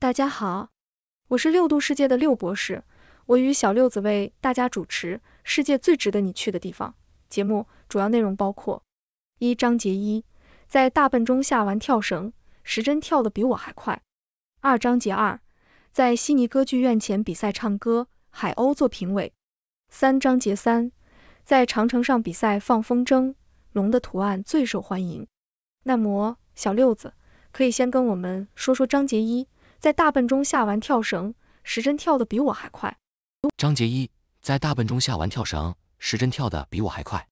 大家好，我是六度世界的六博士，我与小六子为大家主持《世界最值得你去的地方》节目，主要内容包括：一、章节一，在大笨钟下完跳绳，时针跳得比我还快；二、章节二，在悉尼歌剧院前比赛唱歌，海鸥做评委；三、章节三，在长城上比赛放风筝，龙的图案最受欢迎。那么，小六子可以先跟我们说说章节一。在大笨钟下完跳绳，时针跳得比我还快。张杰一在大笨钟下完跳绳，时针跳得比我还快。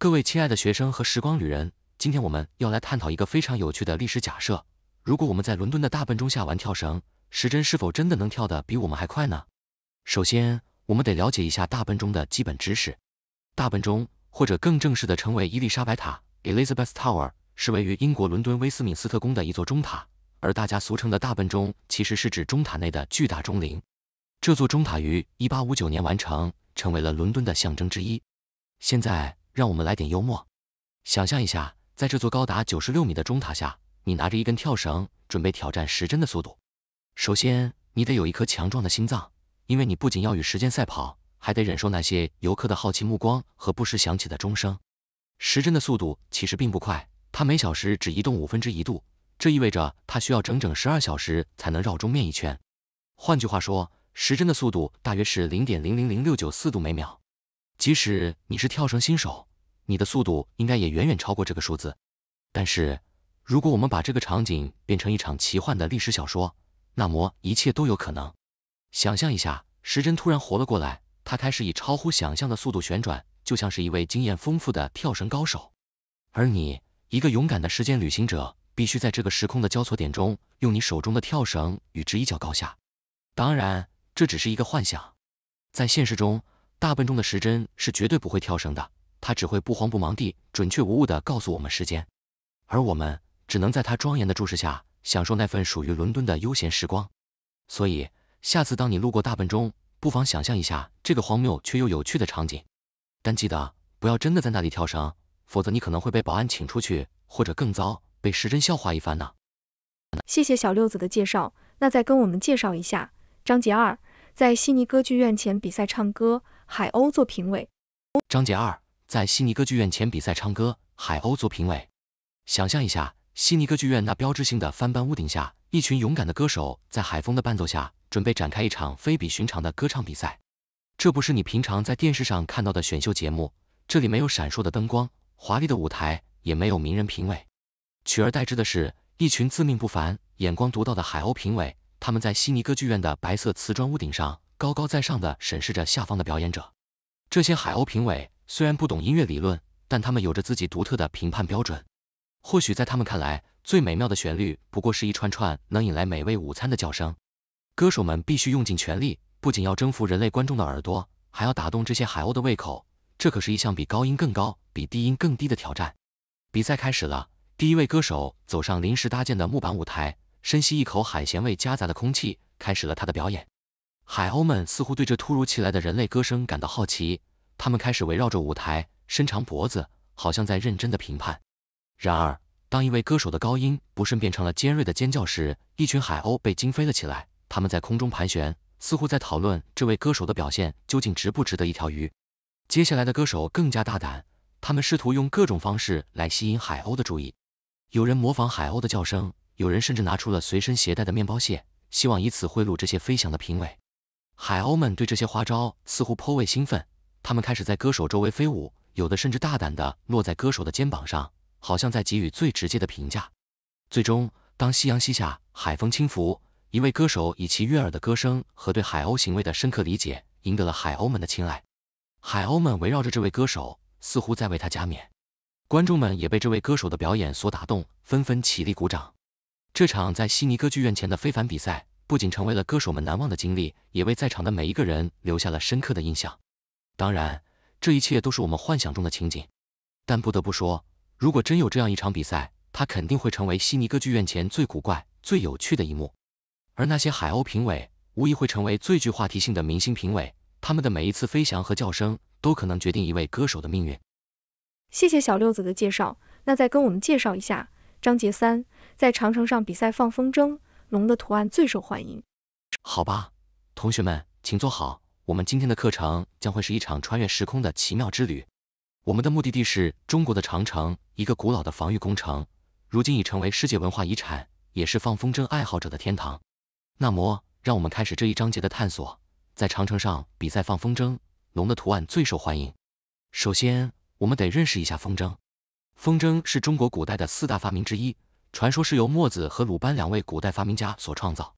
各位亲爱的学生和时光旅人，今天我们要来探讨一个非常有趣的历史假设：如果我们在伦敦的大笨钟下完跳绳，时针是否真的能跳得比我们还快呢？首先，我们得了解一下大笨钟的基本知识。大笨钟，或者更正式的称为伊丽莎白塔 （Elizabeth Tower），是位于英国伦敦威斯敏斯特宫的一座钟塔。而大家俗称的大笨钟，其实是指钟塔内的巨大钟铃。这座钟塔于一八五九年完成，成为了伦敦的象征之一。现在，让我们来点幽默。想象一下，在这座高达九十六米的钟塔下，你拿着一根跳绳，准备挑战时针的速度。首先，你得有一颗强壮的心脏，因为你不仅要与时间赛跑，还得忍受那些游客的好奇目光和不时响起的钟声。时针的速度其实并不快，它每小时只移动五分之一度。这意味着它需要整整十二小时才能绕钟面一圈。换句话说，时针的速度大约是零点零零零六九四度每秒。即使你是跳绳新手，你的速度应该也远远超过这个数字。但是，如果我们把这个场景变成一场奇幻的历史小说，那么一切都有可能。想象一下，时针突然活了过来，它开始以超乎想象的速度旋转，就像是一位经验丰富的跳绳高手。而你，一个勇敢的时间旅行者。必须在这个时空的交错点中，用你手中的跳绳与之一较高下。当然，这只是一个幻想。在现实中，大笨钟的时针是绝对不会跳绳的，它只会不慌不忙地、准确无误的告诉我们时间，而我们只能在它庄严的注视下，享受那份属于伦敦的悠闲时光。所以，下次当你路过大笨钟，不妨想象一下这个荒谬却又有趣的场景，但记得不要真的在那里跳绳，否则你可能会被保安请出去，或者更糟。被时珍笑话一番呢。谢谢小六子的介绍，那再跟我们介绍一下章节二，在悉尼歌剧院前比赛唱歌，海鸥做评委。章节二，在悉尼歌剧院前比赛唱歌，海鸥做评委。想象一下，悉尼歌剧院那标志性的翻班屋顶下，一群勇敢的歌手在海风的伴奏下，准备展开一场非比寻常的歌唱比赛。这不是你平常在电视上看到的选秀节目，这里没有闪烁的灯光，华丽的舞台，也没有名人评委。取而代之的是一群自命不凡、眼光独到的海鸥评委，他们在悉尼歌剧院的白色瓷砖屋顶上高高在上的审视着下方的表演者。这些海鸥评委虽然不懂音乐理论，但他们有着自己独特的评判标准。或许在他们看来，最美妙的旋律不过是一串串能引来美味午餐的叫声。歌手们必须用尽全力，不仅要征服人类观众的耳朵，还要打动这些海鸥的胃口。这可是一项比高音更高、比低音更低的挑战。比赛开始了。第一位歌手走上临时搭建的木板舞台，深吸一口海咸味夹杂的空气，开始了他的表演。海鸥们似乎对这突如其来的人类歌声感到好奇，他们开始围绕着舞台伸长脖子，好像在认真的评判。然而，当一位歌手的高音不慎变成了尖锐的尖叫时，一群海鸥被惊飞了起来，他们在空中盘旋，似乎在讨论这位歌手的表现究竟值不值得一条鱼。接下来的歌手更加大胆，他们试图用各种方式来吸引海鸥的注意。有人模仿海鸥的叫声，有人甚至拿出了随身携带的面包屑，希望以此贿赂这些飞翔的评委。海鸥们对这些花招似乎颇为兴奋，他们开始在歌手周围飞舞，有的甚至大胆的落在歌手的肩膀上，好像在给予最直接的评价。最终，当夕阳西下，海风轻拂，一位歌手以其悦耳的歌声和对海鸥行为的深刻理解，赢得了海鸥们的青睐。海鸥们围绕着这位歌手，似乎在为他加冕。观众们也被这位歌手的表演所打动，纷纷起立鼓掌。这场在悉尼歌剧院前的非凡比赛，不仅成为了歌手们难忘的经历，也为在场的每一个人留下了深刻的印象。当然，这一切都是我们幻想中的情景。但不得不说，如果真有这样一场比赛，它肯定会成为悉尼歌剧院前最古怪、最有趣的一幕。而那些海鸥评委，无疑会成为最具话题性的明星评委。他们的每一次飞翔和叫声，都可能决定一位歌手的命运。谢谢小六子的介绍，那再跟我们介绍一下章节三，在长城上比赛放风筝，龙的图案最受欢迎。好吧，同学们请坐好，我们今天的课程将会是一场穿越时空的奇妙之旅。我们的目的地是中国的长城，一个古老的防御工程，如今已成为世界文化遗产，也是放风筝爱好者的天堂。那么，让我们开始这一章节的探索，在长城上比赛放风筝，龙的图案最受欢迎。首先。我们得认识一下风筝。风筝是中国古代的四大发明之一，传说是由墨子和鲁班两位古代发明家所创造。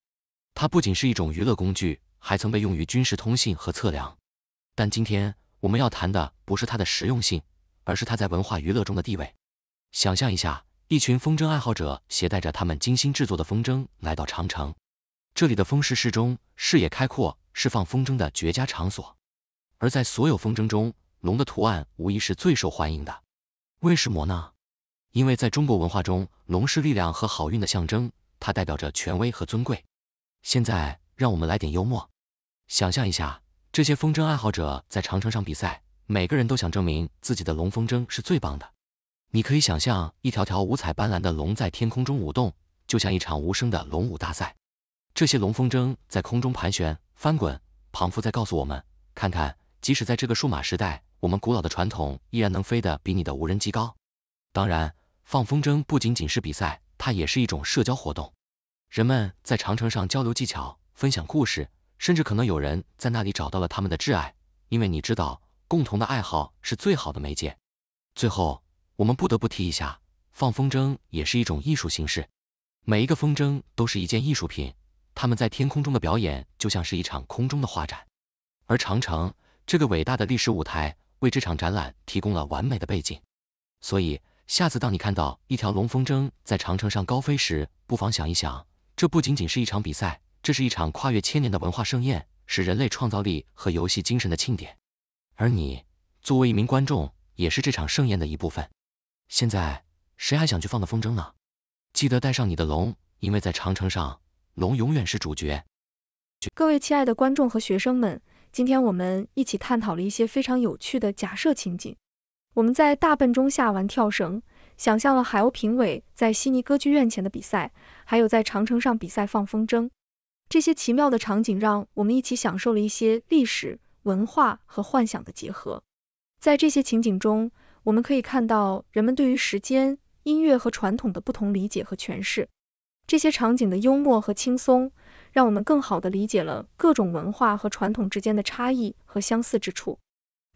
它不仅是一种娱乐工具，还曾被用于军事通信和测量。但今天我们要谈的不是它的实用性，而是它在文化娱乐中的地位。想象一下，一群风筝爱好者携带着他们精心制作的风筝来到长城，这里的风势适中，视野开阔，释放风筝的绝佳场所。而在所有风筝中，龙的图案无疑是最受欢迎的，为什么呢？因为在中国文化中，龙是力量和好运的象征，它代表着权威和尊贵。现在让我们来点幽默，想象一下，这些风筝爱好者在长城上比赛，每个人都想证明自己的龙风筝是最棒的。你可以想象，一条条五彩斑斓的龙在天空中舞动，就像一场无声的龙舞大赛。这些龙风筝在空中盘旋、翻滚、仿佛在告诉我们，看看，即使在这个数码时代，我们古老的传统依然能飞得比你的无人机高。当然，放风筝不仅仅是比赛，它也是一种社交活动。人们在长城上交流技巧，分享故事，甚至可能有人在那里找到了他们的挚爱，因为你知道，共同的爱好是最好的媒介。最后，我们不得不提一下，放风筝也是一种艺术形式。每一个风筝都是一件艺术品，它们在天空中的表演就像是一场空中的画展。而长城这个伟大的历史舞台。为这场展览提供了完美的背景。所以，下次当你看到一条龙风筝在长城上高飞时，不妨想一想，这不仅仅是一场比赛，这是一场跨越千年的文化盛宴，是人类创造力和游戏精神的庆典。而你作为一名观众，也是这场盛宴的一部分。现在，谁还想去放个风筝呢？记得带上你的龙，因为在长城上，龙永远是主角。各位亲爱的观众和学生们。今天我们一起探讨了一些非常有趣的假设情景。我们在大笨钟下玩跳绳，想象了海鸥评委在悉尼歌剧院前的比赛，还有在长城上比赛放风筝。这些奇妙的场景让我们一起享受了一些历史、文化和幻想的结合。在这些情景中，我们可以看到人们对于时间、音乐和传统的不同理解和诠释。这些场景的幽默和轻松。让我们更好地理解了各种文化和传统之间的差异和相似之处。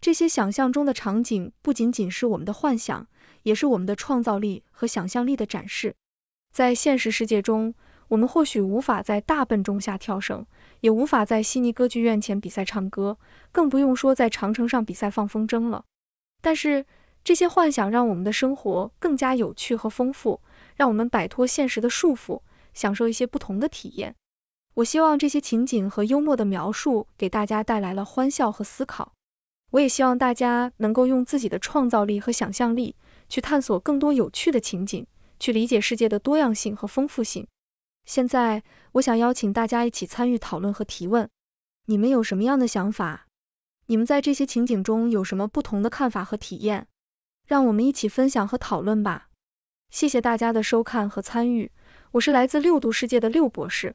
这些想象中的场景不仅仅是我们的幻想，也是我们的创造力和想象力的展示。在现实世界中，我们或许无法在大笨钟下跳绳，也无法在悉尼歌剧院前比赛唱歌，更不用说在长城上比赛放风筝了。但是，这些幻想让我们的生活更加有趣和丰富，让我们摆脱现实的束缚，享受一些不同的体验。我希望这些情景和幽默的描述给大家带来了欢笑和思考。我也希望大家能够用自己的创造力和想象力去探索更多有趣的情景，去理解世界的多样性和丰富性。现在，我想邀请大家一起参与讨论和提问。你们有什么样的想法？你们在这些情景中有什么不同的看法和体验？让我们一起分享和讨论吧。谢谢大家的收看和参与。我是来自六度世界的六博士。